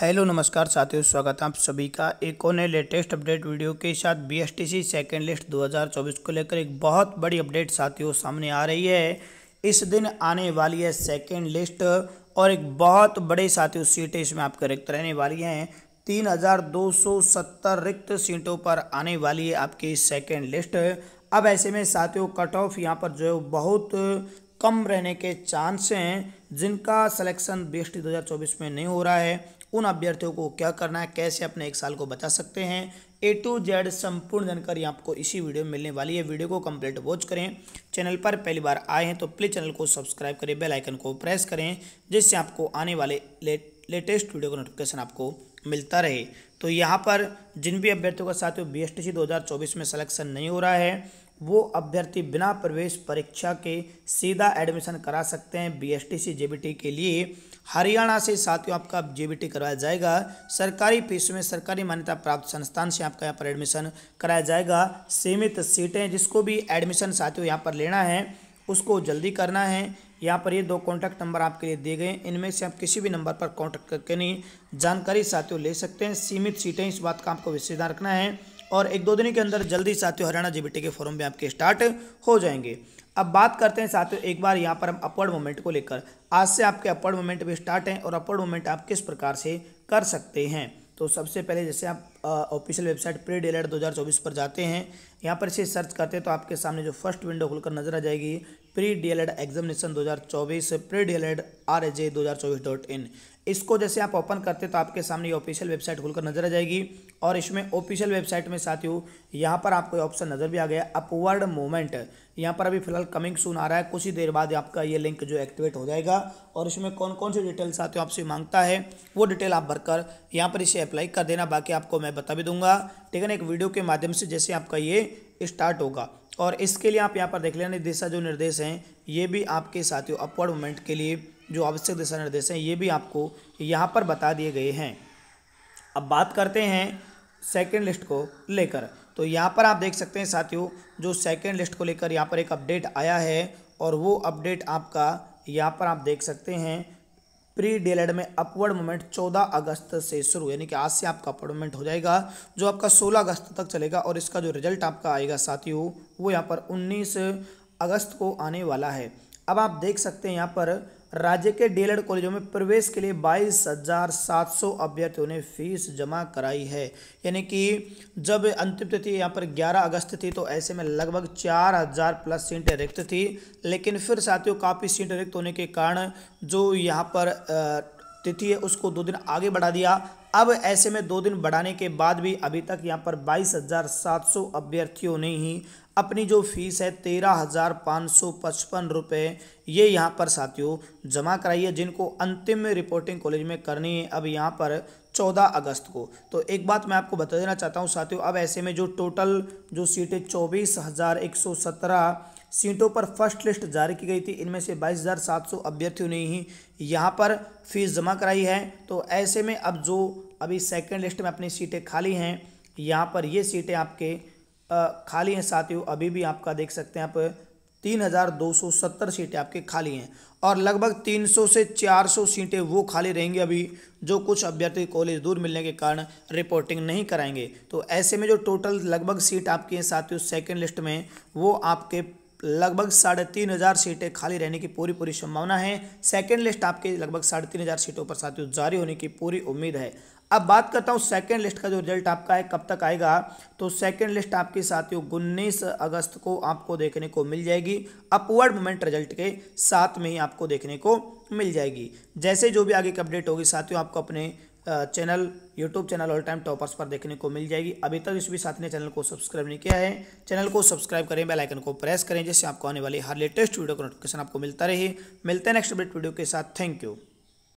hello नमस्कार साथियों स्वागत है आप सभी का एक और नए लेटेस्ट अपडेट वीडियो के साथ बीएसटीसी सेकेंड लिस्ट 2024 को लेकर एक बहुत बड़ी अपडेट साथियों सामने आ रही है इस दिन आने वाली है सेकेंड लिस्ट और एक बहुत बड़े साथियों सीटें इसमें आपके रिक्त रहने वाली हैं तीन हज़ार दो सौ सत्तर रिक्त सीटों पर आने वाली है आपकी सेकेंड लिस्ट अब ऐसे में साथियों कट ऑफ यहाँ पर जो है बहुत कम रहने के चांस हैं जिनका सिलेक्शन बी एस में नहीं हो रहा है उन अभ्यर्थियों को क्या करना है कैसे अपने एक साल को बचा सकते हैं ए टू जेड संपूर्ण जानकारी आपको इसी वीडियो में मिलने वाली है वीडियो को कंप्लीट वॉच करें चैनल पर पहली बार आए हैं तो प्लीज़ चैनल को सब्सक्राइब करें बेल आइकन को प्रेस करें जिससे आपको आने वाले लेट लेटेस्ट वीडियो का नोटिफिकेशन आपको मिलता रहे तो यहाँ पर जिन भी अभ्यर्थियों का साथियों बी एस टी में सलेक्शन नहीं हो रहा है वो अभ्यर्थी बिना प्रवेश परीक्षा के सीधा एडमिशन करा सकते हैं बी एस टी के लिए हरियाणा से साथियों आपका टी करवाया जाएगा सरकारी फीस में सरकारी मान्यता प्राप्त संस्थान से आपका यहाँ पर एडमिशन कराया जाएगा सीमित सीटें जिसको भी एडमिशन साथियों यहाँ पर लेना है उसको जल्दी करना है यहाँ पर ये दो कॉन्टैक्ट नंबर आपके लिए दिए गए इनमें से आप किसी भी नंबर पर कॉन्टैक्ट करके नहीं जानकारी साथियों ले सकते हैं सीमित सीटें इस बात का आपको विशेष रखना है और एक दो दिन के अंदर जल्दी साथियों हरियाणा जीबीटी के फॉर्म भी आपके स्टार्ट हो जाएंगे अब बात करते हैं साथियों एक बार यहाँ पर हम अपवर्ड मोमेंट को लेकर आज से आपके अपवर्ड मोमेंट भी स्टार्ट हैं और अपवर्ड मोमेंट आप किस प्रकार से कर सकते हैं तो सबसे पहले जैसे आप ऑफिशियल वेबसाइट प्री डेलर 2024 पर जाते हैं यहाँ पर इसे सर्च करते हैं तो आपके सामने जो फर्स्ट विंडो खुलकर नजर आ जाएगी pre D El Ed examination दो हज़ार चौबीस pre D El Ed R H दो हज़ार चौबीस डॉट इन इसको जैसे आप ओपन करते हैं तो आपके सामने ऑफिशियल वेबसाइट खुलकर नजर आ जाएगी और इसमें ऑफिशियल वेबसाइट में साथियों यहाँ पर आपको ऑप्शन नज़र भी आ गया अपवर्ड मूवमेंट यहाँ पर अभी फिलहाल कमिंग सून आ रहा है कुछ ही देर बाद आपका ये लिंक जो एक्टिवेट हो जाएगा और इसमें कौन कौन सी डिटेल साथियों आपसे मांगता है वो डिटेल आप भरकर यहाँ पर इसे अप्लाई कर देना बाकी आपको मैं बता भी दूंगा ठीक है ना एक वीडियो के माध्यम से जैसे आपका ये स्टार्ट होगा और इसके लिए आप यहाँ पर देख लेना दिशा जो निर्देश हैं ये भी आपके साथियों अपवर्ड मूवमेंट के लिए जो आवश्यक दिशा निर्देश हैं ये भी आपको यहाँ पर बता दिए गए हैं अब बात करते हैं सेकेंड लिस्ट को लेकर तो यहाँ पर आप देख सकते हैं साथियों जो सेकेंड लिस्ट को लेकर यहाँ पर एक अपडेट आया है और वो अपडेट आपका यहाँ पर आप देख सकते हैं प्री डेलेड में अपवर्ड मूवमेंट 14 अगस्त से शुरू यानी कि आज से आपका अपवर्ड मूवमेंट हो जाएगा जो आपका 16 अगस्त तक चलेगा और इसका जो रिजल्ट आपका आएगा साथियों वो यहाँ पर 19 अगस्त को आने वाला है अब आप देख सकते हैं यहाँ पर राज्य के डीएलएड कॉलेजों में प्रवेश के लिए बाईस हजार सात सौ अभ्यर्थियों ने फीस जमा कराई है यानी कि जब अंतिम तिथि यहाँ पर 11 अगस्त थी तो ऐसे में लगभग 4000 प्लस सीट रिक्त थी लेकिन फिर साथियों काफ़ी सीट रिक्त होने के कारण जो यहाँ पर तिथि है उसको दो दिन आगे बढ़ा दिया अब ऐसे में दो दिन बढ़ाने के बाद भी अभी तक यहाँ पर बाईस अभ्यर्थियों ने ही अपनी जो फीस है तेरह हज़ार पाँच सौ पचपन रुपये ये यहाँ पर साथियों जमा कराइए जिनको अंतिम रिपोर्टिंग कॉलेज में करनी है अब यहाँ पर चौदह अगस्त को तो एक बात मैं आपको बता देना चाहता हूँ साथियों अब ऐसे में जो टोटल जो सीटें चौबीस हज़ार एक सौ सत्रह सीटों पर फर्स्ट लिस्ट जारी की गई थी इनमें से बाईस हज़ार सात सौ अभ्यर्थियों ने ही यहाँ पर फीस जमा कराई है तो ऐसे में अब जो अभी सेकेंड लिस्ट में अपनी सीटें खाली हैं यहाँ पर ये सीटें आपके खाली हैं साथियों अभी भी आपका देख सकते हैं आप तीन हज़ार दो सौ सत्तर सीटें आपके खाली हैं और लगभग तीन सौ से चार सौ सीटें वो खाली रहेंगी अभी जो कुछ अभ्यर्थी कॉलेज दूर मिलने के कारण रिपोर्टिंग नहीं कराएंगे तो ऐसे में जो टोटल लगभग सीट आपकी हैं साथियों सेकेंड लिस्ट में वो आपके लगभग साढ़े तीन हज़ार सीटें खाली रहने की पूरी पूरी संभावना है सेकेंड लिस्ट आपके लगभग साढ़े तीन हज़ार सीटों पर साथियों जारी होने की पूरी उम्मीद है अब बात करता हूँ सेकेंड लिस्ट का जो रिजल्ट आपका है कब तक आएगा तो सेकेंड लिस्ट आपके साथियों उन्नीस अगस्त को आपको देखने को मिल जाएगी अपवर्ड मोमेंट रिजल्ट के साथ में ही आपको देखने को मिल जाएगी जैसे जो भी आगे की अपडेट होगी साथियों आपको अपने channel YouTube channel All Time Toppers पर देखने को मिल जाएगी अभी तक इस भी साथी ने चैनल को सब्सक्राइब नहीं किया है चैनल को सब्सक्राइब करें बेल आइकन को प्रेस करें जिससे आपको आने वाली हर लेटेस्ट वीडियो का नोटिफिकेशन आपको मिलता रहे मिलते हैं नेक्स्ट अपडेट वीडियो के साथ थैंक यू